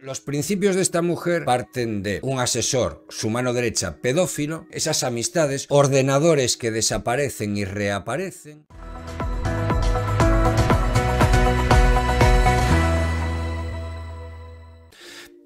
Los principios de esta mujer parten de un asesor, su mano derecha pedófilo, esas amistades, ordenadores que desaparecen y reaparecen.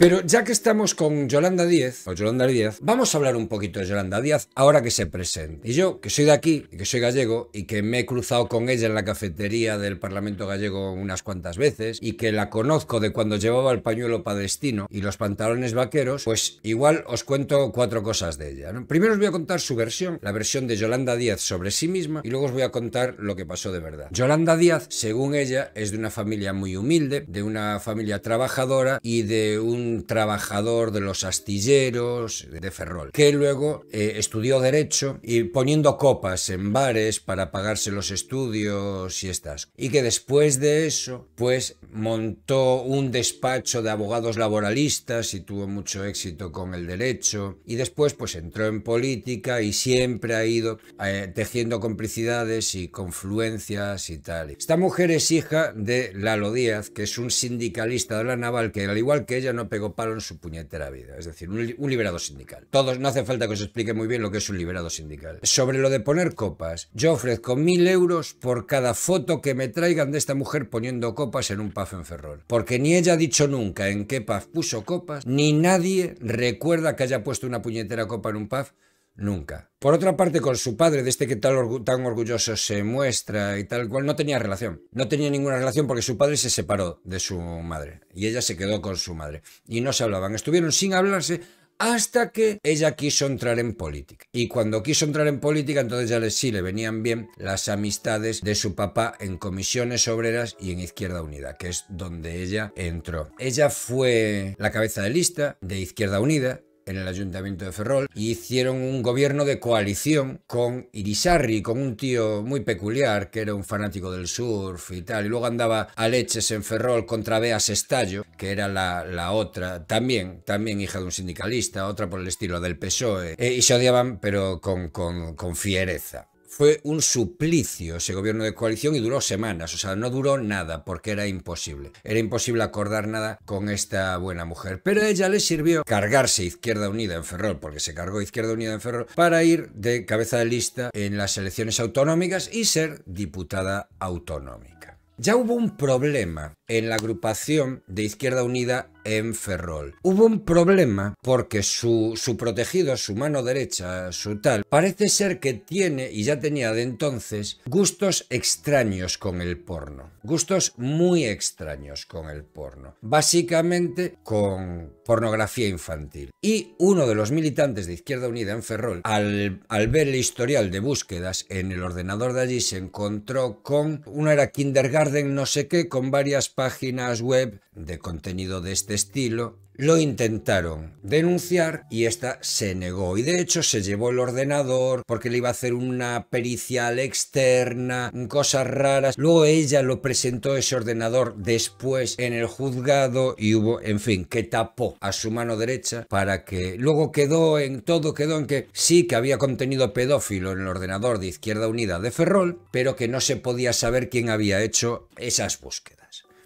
Pero ya que estamos con Yolanda Díez, o Yolanda Díaz, vamos a hablar un poquito de Yolanda Díaz ahora que se presenta. Y yo, que soy de aquí, que soy gallego, y que me he cruzado con ella en la cafetería del Parlamento gallego unas cuantas veces, y que la conozco de cuando llevaba el pañuelo palestino y los pantalones vaqueros, pues igual os cuento cuatro cosas de ella. Primero os voy a contar su versión, la versión de Yolanda Díaz sobre sí misma, y luego os voy a contar lo que pasó de verdad. Yolanda Díaz, según ella, es de una familia muy humilde, de una familia trabajadora y de un trabajador de los astilleros de Ferrol, que luego eh, estudió Derecho y poniendo copas en bares para pagarse los estudios y estas. Y que después de eso, pues montó un despacho de abogados laboralistas y tuvo mucho éxito con el derecho. Y después, pues entró en política y siempre ha ido eh, tejiendo complicidades y confluencias y tal. Esta mujer es hija de Lalo Díaz, que es un sindicalista de la naval que, al igual que ella, no pegó palo en su puñetera vida. Es decir, un, liberado sindical. Todos, no hace falta que os explique muy bien lo que es un liberado sindical. Sobre lo de poner copas, yo ofrezco mil euros por cada foto que me traigan de esta mujer poniendo copas en un PAF en Ferrol. Porque ni ella ha dicho nunca en qué PAF puso copas, ni nadie recuerda que haya puesto una puñetera copa en un PAF nunca. Por otra parte, con su padre, de este que tan orgulloso se muestra y tal cual, no tenía relación. No tenía ninguna relación porque su padre se separó de su madre y ella se quedó con su madre. Y no se hablaban, estuvieron sin hablarse hasta que ella quiso entrar en política. Y cuando quiso entrar en política, entonces ya sí le venían bien las amistades de su papá en comisiones obreras y en Izquierda Unida, que es donde ella entró. Ella fue la cabeza de lista de Izquierda Unida, en el ayuntamiento de Ferrol y hicieron un gobierno de coalición con Irisarri, con un tío muy peculiar que era un fanático del surf y tal, y luego andaba a leches en Ferrol contra Bea Sestallo, que era la, otra, también, también hija de un sindicalista, otra por el estilo del PSOE, eh, y se odiaban pero con, con, con fiereza fue un suplicio ese gobierno de coalición y duró semanas, o sea, no duró nada porque era imposible. Era imposible acordar nada con esta buena mujer, pero a ella le sirvió cargarse Izquierda Unida en Ferrol, porque se cargó Izquierda Unida en Ferrol, para ir de cabeza de lista en las elecciones autonómicas y ser diputada autonómica. Ya hubo un problema en la agrupación de Izquierda Unida en Ferrol. Hubo un problema porque su, protegido, su mano derecha, su tal, parece ser que tiene, y ya tenía de entonces, gustos extraños con el porno. Gustos muy extraños con el porno. Básicamente con pornografía infantil. Y uno de los militantes de Izquierda Unida en Ferrol, al, al ver el historial de búsquedas en el ordenador de allí, se encontró con, una era kindergarten no sé qué, con varias páginas web de contenido de este este estilo lo intentaron denunciar y esta se negó y de hecho se llevó el ordenador porque le iba a hacer una pericial externa, cosas raras. Luego ella lo presentó ese ordenador después en el juzgado y hubo, en fin, que tapó a su mano derecha para que luego quedó en todo quedó en que sí que había contenido pedófilo en el ordenador de Izquierda Unida de Ferrol, pero que no se podía saber quién había hecho esas búsquedas.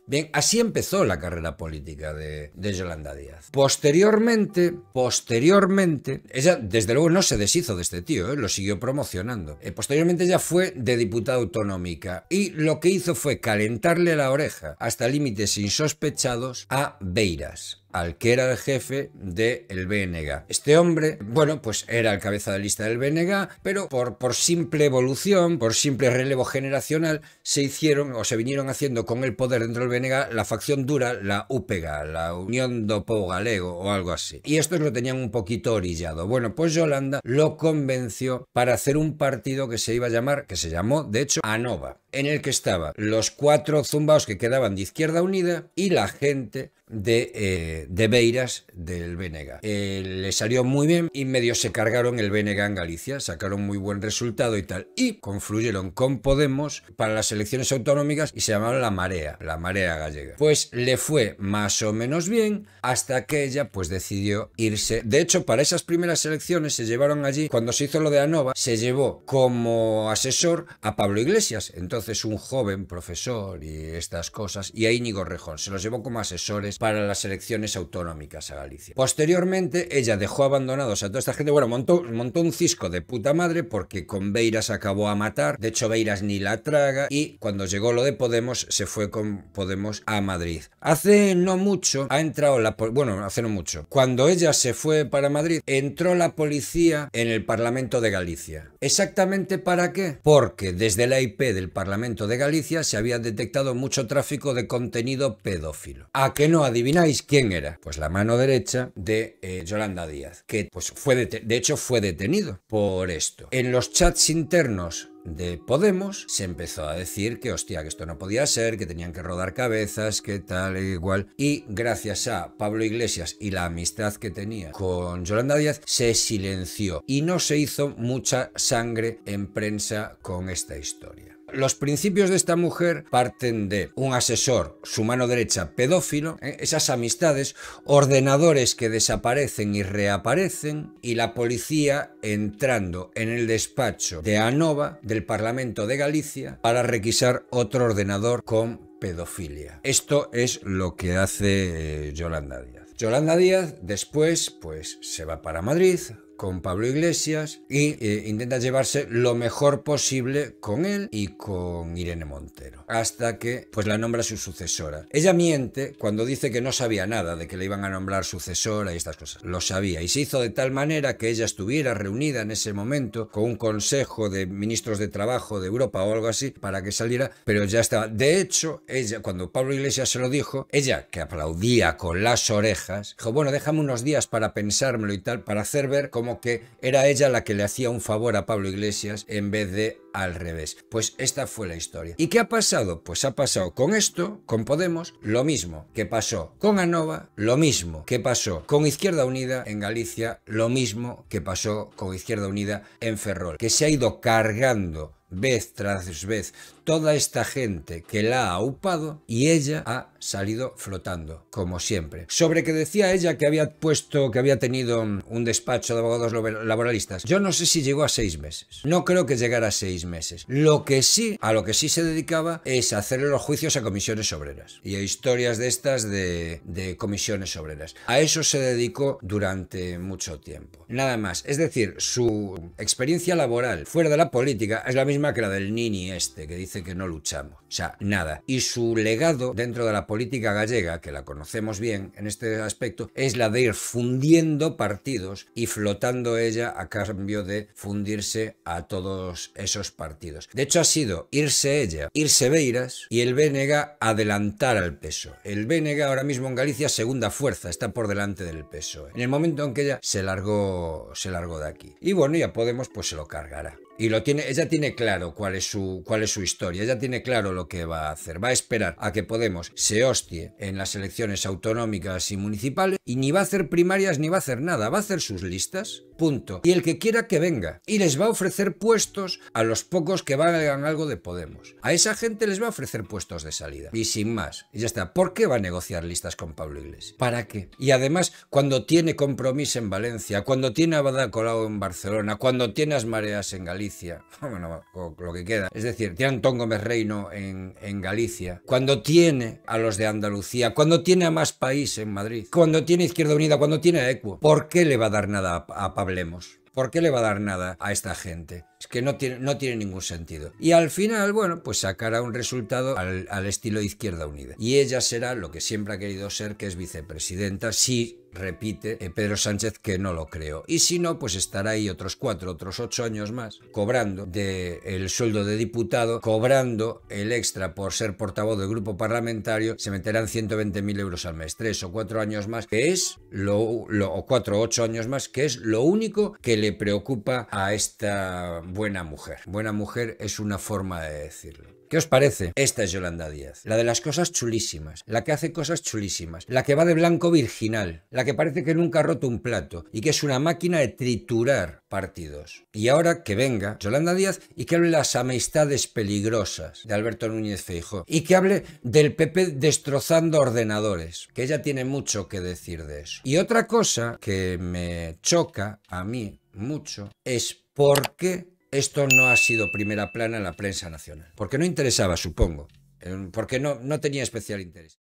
Bien, así empezó la carrera política de, de Yolanda Díaz. Posteriormente, posteriormente, ella desde luego no se deshizo de este tío, ¿eh? lo siguió promocionando. Eh, posteriormente ella fue de diputada autonómica y lo que hizo fue calentarle la oreja hasta límites insospechados a Beiras al que era el jefe del el Este hombre, bueno, pues era el cabeza de lista del bng pero por, por simple evolución, por simple relevo generacional, se hicieron o se vinieron haciendo con el poder dentro del bng la facción dura, la UPEGA, la Unión do Galego o algo así. Y estos lo tenían un poquito orillado. Bueno, pues Yolanda lo convenció para hacer un partido que se iba a llamar, que se llamó, de hecho, ANOVA en el que estaban los cuatro zumbaos que quedaban de Izquierda Unida y la gente de, eh, Beiras del Benega. Eh, le salió muy bien y medio se cargaron el Benega en Galicia, sacaron muy buen resultado y tal. Y confluyeron con Podemos para las elecciones autonómicas y se llamaron La Marea, la Marea Gallega. Pues le fue más o menos bien hasta que ella pues decidió irse. De hecho, para esas primeras elecciones se llevaron allí, cuando se hizo lo de Anova, se llevó como asesor a Pablo Iglesias. Entonces, es un joven profesor y estas cosas, y a Íñigo Rejón. Se los llevó como asesores para las elecciones autonómicas a Galicia. Posteriormente, ella dejó abandonados a toda esta gente. Bueno, montó, montó un cisco de puta madre porque con Beiras acabó a matar. De hecho, Beiras ni la traga. Y cuando llegó lo de Podemos, se fue con Podemos a Madrid. Hace no mucho ha entrado la... Bueno, hace no mucho. Cuando ella se fue para Madrid, entró la policía en el Parlamento de Galicia. ¿Exactamente para qué? Porque desde la IP del Parlamento de Galicia se había detectado mucho tráfico de contenido pedófilo. ¿A que no adivináis quién era? Pues la mano derecha de eh, Yolanda Díaz, que pues fue de hecho fue detenido por esto. En los chats internos de Podemos, se empezó a decir que hostia, que esto no podía ser, que tenían que rodar cabezas, que tal e igual. Y gracias a Pablo Iglesias y la amistad que tenía con Yolanda Díaz, se silenció y no se hizo mucha sangre en prensa con esta historia. Los principios de esta mujer parten de un asesor, su mano derecha pedófilo, ¿eh? esas amistades, ordenadores que desaparecen y reaparecen y la policía entrando en el despacho de Anova del Parlamento de Galicia para requisar otro ordenador con pedofilia. Esto es lo que hace eh, Yolanda Díaz. Yolanda Díaz después pues se va para Madrid, con Pablo Iglesias y eh, intenta llevarse lo mejor posible con él y con Irene Montero, hasta que pues la nombra su sucesora. Ella miente cuando dice que no sabía nada de que le iban a nombrar sucesora y estas cosas. Lo sabía y se hizo de tal manera que ella estuviera reunida en ese momento con un consejo de ministros de trabajo de Europa o algo así para que saliera, pero ya estaba. De hecho, ella cuando Pablo Iglesias se lo dijo, ella que aplaudía con las orejas, dijo, "Bueno, déjame unos días para pensármelo y tal, para hacer ver cómo que era ella la que le hacía un favor a Pablo Iglesias en vez de al revés. Pues esta fue la historia. ¿Y qué ha pasado? Pues ha pasado con esto, con Podemos, lo mismo que pasó con Anova, lo mismo que pasó con Izquierda Unida en Galicia, lo mismo que pasó con Izquierda Unida en Ferrol, que se ha ido cargando vez tras vez toda esta gente que la ha upado y ella ha salido flotando, como siempre. Sobre que decía ella que había puesto, que había tenido un despacho de abogados laboralistas, yo no sé si llegó a seis meses. No creo que llegara a seis meses. Lo que sí, a lo que sí se dedicaba es hacerle los juicios a comisiones obreras y a historias de estas de, de comisiones obreras. A eso se dedicó durante mucho tiempo. Nada más. Es decir, su experiencia laboral fuera de la política es la misma que la del Nini este, que dice que no luchamos. O sea, nada. Y su legado dentro de la política gallega, que la conocemos bien en este aspecto, es la de ir fundiendo partidos y flotando ella a cambio de fundirse a todos esos partidos. De hecho, ha sido irse ella, irse Beiras y el BNG adelantar al peso. El BNG ahora mismo en Galicia segunda fuerza, está por delante del peso. ¿eh? En el momento en que ella se largó, se largó de aquí. Y bueno, ya Podemos pues se lo cargará. Y lo tiene, ella tiene claro cuál es, su, cuál es su historia, ella tiene claro lo que va a hacer. Va a esperar a que Podemos se hostie en las elecciones autonómicas y municipales y ni va a hacer primarias ni va a hacer nada, va a hacer sus listas punto. Y el que quiera que venga. Y les va a ofrecer puestos a los pocos que valgan algo de Podemos. A esa gente les va a ofrecer puestos de salida. Y sin más. Y ya está. ¿Por qué va a negociar listas con Pablo Iglesias? ¿Para qué? Y además, cuando tiene compromiso en Valencia, cuando tiene a Badacolao en Barcelona, cuando tiene a Mareas en Galicia, bueno, lo que queda. Es decir, tiene a Antón Gómez Reino en, Galicia, cuando tiene a los de Andalucía, cuando tiene a Más País en Madrid, cuando tiene Izquierda Unida, cuando tiene a ECUO. ¿Por qué le va a dar nada a, a Pablo hablemos. ¿Por qué le va a dar nada a esta gente? que no tiene, no tiene ningún sentido. Y al final, bueno, pues sacará un resultado al, estilo estilo Izquierda Unida. Y ella será lo que siempre ha querido ser, que es vicepresidenta, si repite eh, Pedro Sánchez que no lo creo. Y si no, pues estará ahí otros cuatro, otros ocho años más, cobrando de el sueldo de diputado, cobrando el extra por ser portavoz del grupo parlamentario, se meterán 120.000 euros al mes, tres o cuatro años más, que es o cuatro o ocho años más, que es lo único que le preocupa a esta buena mujer. Buena mujer es una forma de decirlo. ¿Qué os parece? Esta es Yolanda Díaz, la de las cosas chulísimas, la que hace cosas chulísimas, la que va de blanco virginal, la que parece que nunca ha roto un plato y que es una máquina de triturar partidos. Y ahora que venga Yolanda Díaz y que hable de las amistades peligrosas de Alberto Núñez Feijó y que hable del PP destrozando ordenadores, que ella tiene mucho que decir de eso. Y otra cosa que me choca a mí mucho es por qué esto no ha sido primera plana en la prensa nacional, porque no interesaba, supongo, eh, porque no, no tenía especial interés.